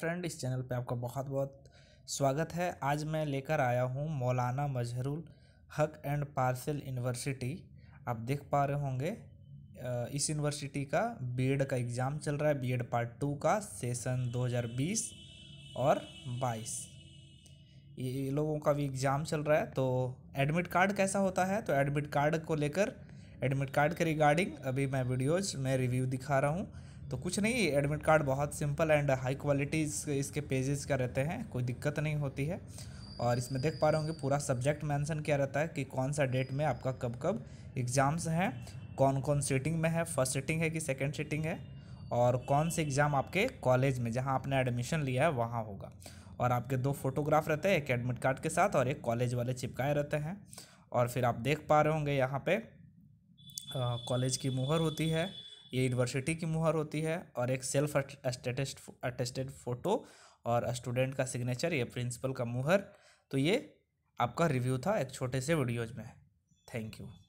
friend इस channel पे आपका बहुत बहुत स्वागत है आज मैं लेकर आया हूँ मौलाना मजहरुल हक एंड पार्सल यूनिवर्सिटी आप देख पा रहे होंगे इस यूनिवर्सिटी का बी का एग्ज़ाम चल रहा है बी पार्ट टू का सेशन 2020 और 22 ये लोगों का भी एग्ज़ाम चल रहा है तो एडमिट कार्ड कैसा होता है तो एडमिट कार्ड को लेकर एडमिट कार्ड के रिगार्डिंग अभी मैं वीडियोज़ में रिव्यू दिखा रहा हूँ तो कुछ नहीं एडमिट कार्ड बहुत सिंपल एंड हाई क्वालिटी इसके पेजेस का रहते हैं कोई दिक्कत नहीं होती है और इसमें देख पा रहे होंगे पूरा सब्जेक्ट मेंशन किया रहता है कि कौन सा डेट में आपका कब कब एग्ज़ाम्स हैं कौन कौन सीटिंग में है फर्स्ट सीटिंग है कि सेकेंड सीटिंग है और कौन से एग्ज़ाम आपके कॉलेज में जहाँ आपने एडमिशन लिया है वहाँ होगा और आपके दो फोटोग्राफ रहते हैं एक एडमिट कार्ड के साथ और एक कॉलेज वाले चिपकाए रहते हैं और फिर आप देख पा रहे होंगे यहाँ पे कॉलेज की मुहर होती है ये यूनिवर्सिटी की मुहर होती है और एक सेल्फ अटेस्ट अटेस्टेड फ़ोटो और स्टूडेंट का सिग्नेचर या प्रिंसिपल का मुहर तो ये आपका रिव्यू था एक छोटे से वीडियोज में थैंक यू